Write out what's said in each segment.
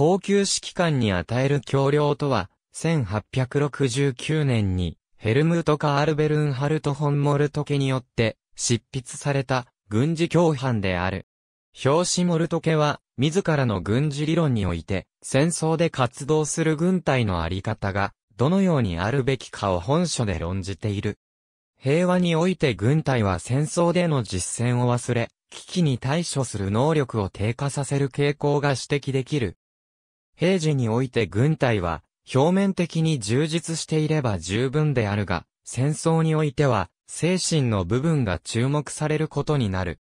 高級指揮官に与える協領とは、1869年にヘルムート・カールベルンハルト・ホンモルト家によって執筆された軍事共犯である。表紙モルト家は自らの軍事理論において戦争で活動する軍隊のあり方がどのようにあるべきかを本書で論じている。平和において軍隊は戦争での実践を忘れ、危機に対処する能力を低下させる傾向が指摘できる。平時において軍隊は、表面的に充実していれば十分であるが、戦争においては、精神の部分が注目されることになる。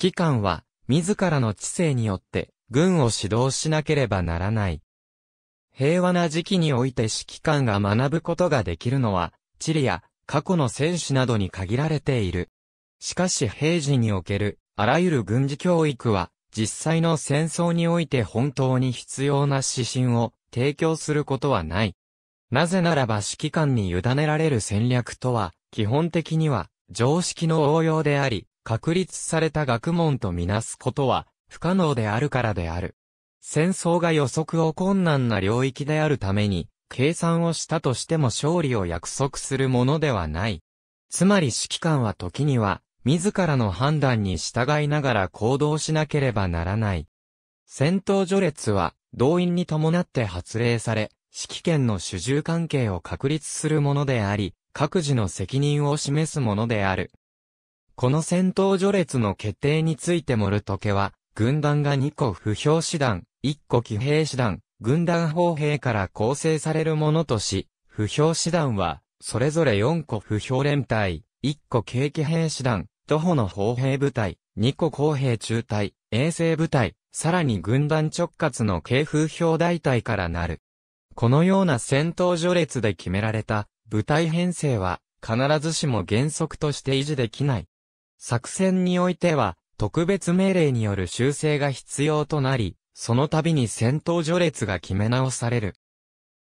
指揮官は、自らの知性によって、軍を指導しなければならない。平和な時期において指揮官が学ぶことができるのは、地理や過去の戦士などに限られている。しかし平時における、あらゆる軍事教育は、実際の戦争において本当に必要な指針を提供することはない。なぜならば指揮官に委ねられる戦略とは、基本的には常識の応用であり、確立された学問とみなすことは不可能であるからである。戦争が予測を困難な領域であるために、計算をしたとしても勝利を約束するものではない。つまり指揮官は時には、自らの判断に従いながら行動しなければならない。戦闘序列は、動員に伴って発令され、指揮権の主従関係を確立するものであり、各自の責任を示すものである。この戦闘序列の決定についてモルトケは、軍団が2個不評師団、1個騎兵師団、軍団砲兵から構成されるものとし、不評師団は、それぞれ4個不評連隊、1個軽騎兵師団、徒歩の砲兵部隊、二個砲兵中隊、衛星部隊、さらに軍団直轄の警風表大隊からなる。このような戦闘序列で決められた部隊編成は必ずしも原則として維持できない。作戦においては特別命令による修正が必要となり、その度に戦闘序列が決め直される。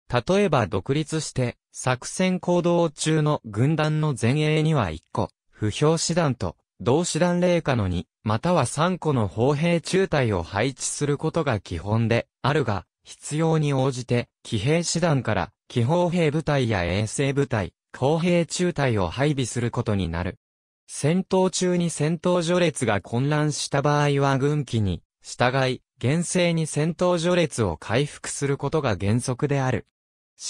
例えば独立して作戦行動中の軍団の前衛には1個、不評師団と、同師団霊下の2、または3個の砲兵中隊を配置することが基本で、あるが、必要に応じて、騎兵師団から、騎砲兵部隊や衛星部隊、砲兵中隊を配備することになる。戦闘中に戦闘序列が混乱した場合は軍機に、従い、厳正に戦闘序列を回復することが原則である。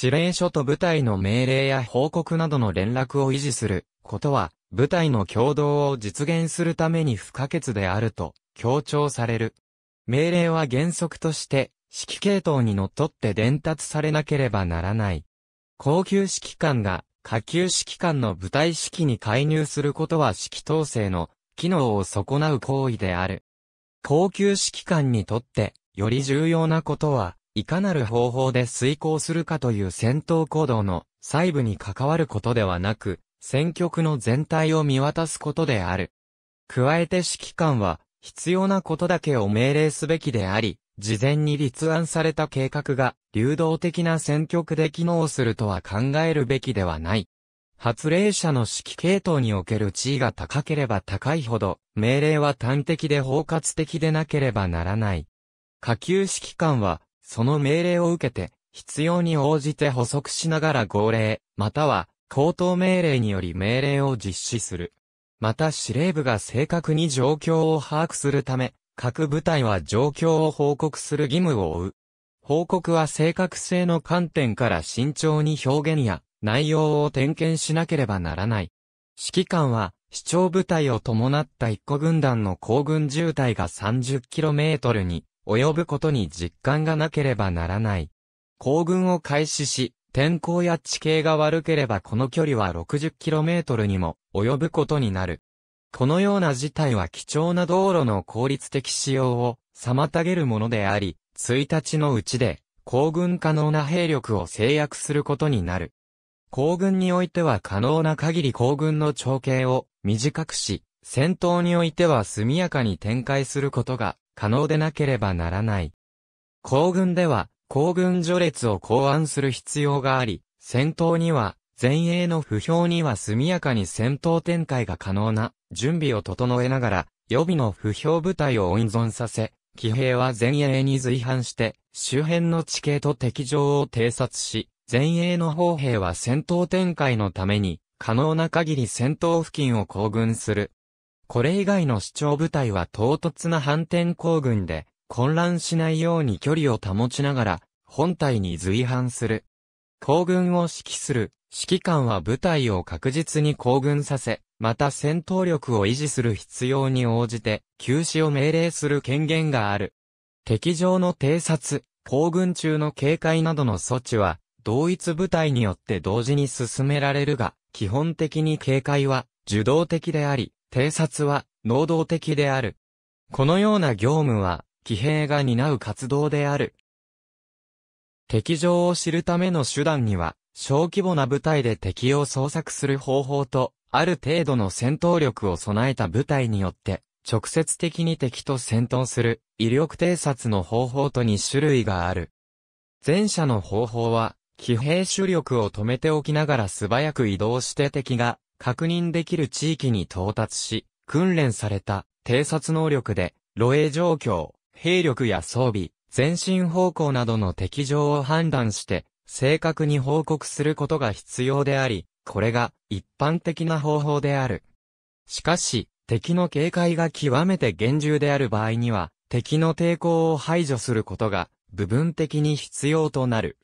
指令所と部隊の命令や報告などの連絡を維持することは、部隊の共同を実現するために不可欠であると強調される。命令は原則として指揮系統にのっとって伝達されなければならない。高級指揮官が下級指揮官の部隊指揮に介入することは指揮統制の機能を損なう行為である。高級指揮官にとってより重要なことは、いかなる方法で遂行するかという戦闘行動の細部に関わることではなく、選挙区の全体を見渡すことである。加えて指揮官は、必要なことだけを命令すべきであり、事前に立案された計画が流動的な選挙区で機能するとは考えるべきではない。発令者の指揮系統における地位が高ければ高いほど、命令は端的で包括的でなければならない。下級指揮官は、その命令を受けて、必要に応じて補足しながら号令、または口頭命令により命令を実施する。また司令部が正確に状況を把握するため、各部隊は状況を報告する義務を負う。報告は正確性の観点から慎重に表現や内容を点検しなければならない。指揮官は、市長部隊を伴った一個軍団の行軍渋滞が 30km に及ぶことに実感がなければならない。行軍を開始し、天候や地形が悪ければこの距離は 60km にも及ぶことになる。このような事態は貴重な道路の効率的使用を妨げるものであり、1日のうちで行軍可能な兵力を制約することになる。行軍においては可能な限り行軍の長径を短くし、戦闘においては速やかに展開することが可能でなければならない。行軍では行軍序列を考案する必要があり、戦闘には、前衛の不評には速やかに戦闘展開が可能な準備を整えながら、予備の不評部隊を温存させ、騎兵は前衛に随伴して、周辺の地形と敵情を偵察し、前衛の砲兵は戦闘展開のために、可能な限り戦闘付近を行軍する。これ以外の主張部隊は唐突な反転行軍で、混乱しないように距離を保ちながら、本体に随伴する。行軍を指揮する、指揮官は部隊を確実に行軍させ、また戦闘力を維持する必要に応じて、休止を命令する権限がある。敵上の偵察、行軍中の警戒などの措置は、同一部隊によって同時に進められるが、基本的に警戒は受動的であり、偵察は能動的である。このような業務は、騎兵が担う活動である。敵情を知るための手段には、小規模な部隊で敵を捜索する方法と、ある程度の戦闘力を備えた部隊によって、直接的に敵と戦闘する、威力偵察の方法と2種類がある。前者の方法は、騎兵主力を止めておきながら素早く移動して敵が確認できる地域に到達し、訓練された偵察能力で、漏洩状況、兵力や装備、前進方向などの敵情を判断して、正確に報告することが必要であり、これが一般的な方法である。しかし、敵の警戒が極めて厳重である場合には、敵の抵抗を排除することが部分的に必要となる。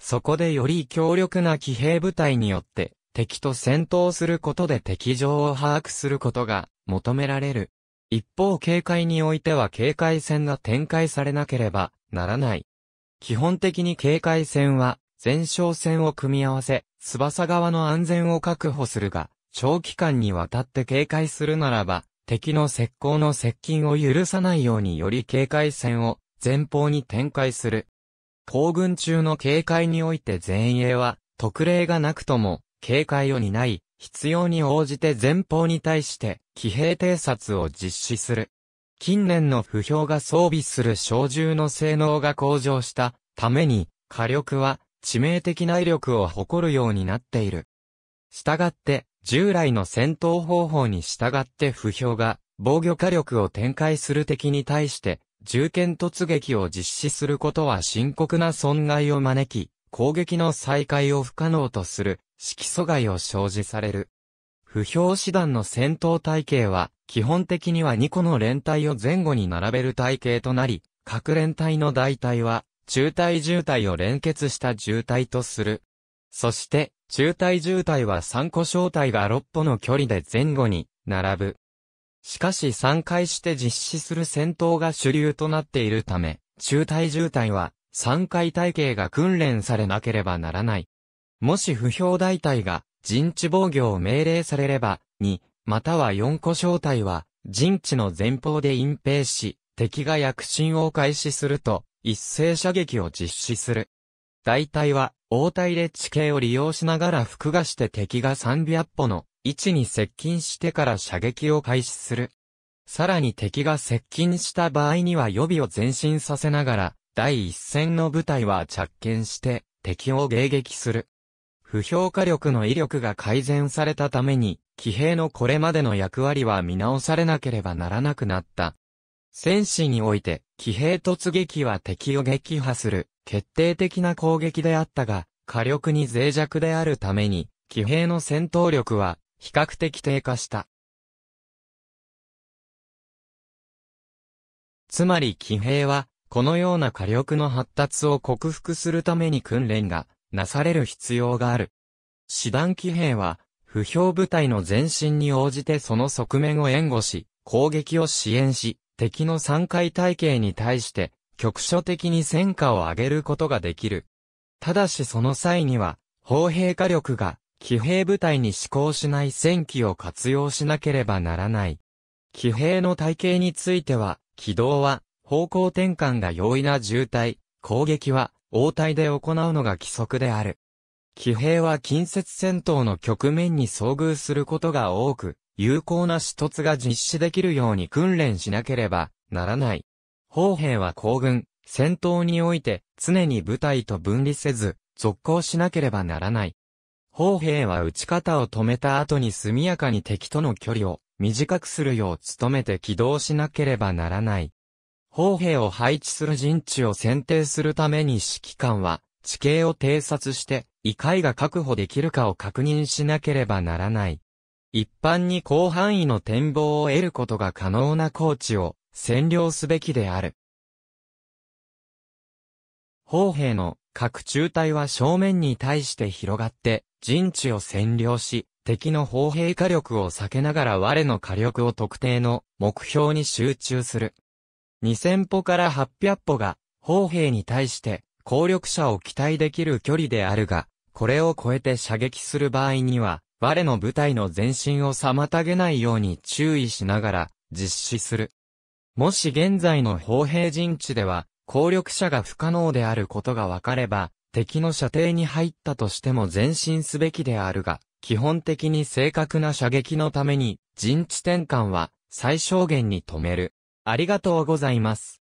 そこでより強力な騎兵部隊によって敵と戦闘することで敵情を把握することが求められる。一方警戒においては警戒線が展開されなければならない。基本的に警戒線は前哨戦を組み合わせ、翼側の安全を確保するが、長期間にわたって警戒するならば、敵の石膏の接近を許さないようにより警戒線を前方に展開する。行軍中の警戒において前衛は特例がなくとも警戒を担い、必要に応じて前方に対して騎兵偵察を実施する。近年の不評が装備する小銃の性能が向上したために火力は致命的な威力を誇るようになっている。したがって従来の戦闘方法に従って不評が防御火力を展開する敵に対して銃剣突撃を実施することは深刻な損害を招き、攻撃の再開を不可能とする色素害を生じされる。不評師団の戦闘体系は、基本的には2個の連隊を前後に並べる体系となり、各連隊の大隊は、中隊渋隊を連結した渋隊とする。そして、中隊渋隊は3個小隊が6歩の距離で前後に並ぶ。しかし3回して実施する戦闘が主流となっているため、中隊渋隊は3回体系が訓練されなければならない。もし不評代替が陣地防御を命令されれば、2、または4個小隊は、陣地の前方で隠蔽し、敵が躍進を開始すると、一斉射撃を実施する。大体は、応対で地形を利用しながら服がして敵が300歩の位置に接近してから射撃を開始する。さらに敵が接近した場合には予備を前進させながら、第一線の部隊は着見して敵を迎撃する。不評火力の威力が改善されたために、騎兵のこれまでの役割は見直されなければならなくなった。戦士において、騎兵突撃は敵を撃破する、決定的な攻撃であったが、火力に脆弱であるために、騎兵の戦闘力は、比較的低下した。つまり騎兵は、このような火力の発達を克服するために訓練がなされる必要がある。師団騎兵は、不評部隊の前進に応じてその側面を援護し、攻撃を支援し、敵の3回体系に対して、局所的に戦果を上げることができる。ただしその際には、砲兵火力が、騎兵部隊に施行しない戦機を活用しなければならない。騎兵の体系については、軌道は、方向転換が容易な渋滞、攻撃は、応対で行うのが規則である。騎兵は近接戦闘の局面に遭遇することが多く、有効な死突が実施できるように訓練しなければならない。砲兵は行軍、戦闘において常に部隊と分離せず、続行しなければならない。砲兵は撃ち方を止めた後に速やかに敵との距離を短くするよう努めて起動しなければならない。砲兵を配置する陣地を選定するために指揮官は、地形を偵察して、異界が確保できるかを確認しなければならない。一般に広範囲の展望を得ることが可能な高地を占領すべきである。砲兵の各中隊は正面に対して広がって陣地を占領し、敵の砲兵火力を避けながら我の火力を特定の目標に集中する。2000歩から800歩が、砲兵に対して、効力者を期待できる距離であるが、これを超えて射撃する場合には、我の部隊の前進を妨げないように注意しながら実施する。もし現在の砲兵陣地では、効力者が不可能であることが分かれば、敵の射程に入ったとしても前進すべきであるが、基本的に正確な射撃のために、陣地転換は最小限に止める。ありがとうございます。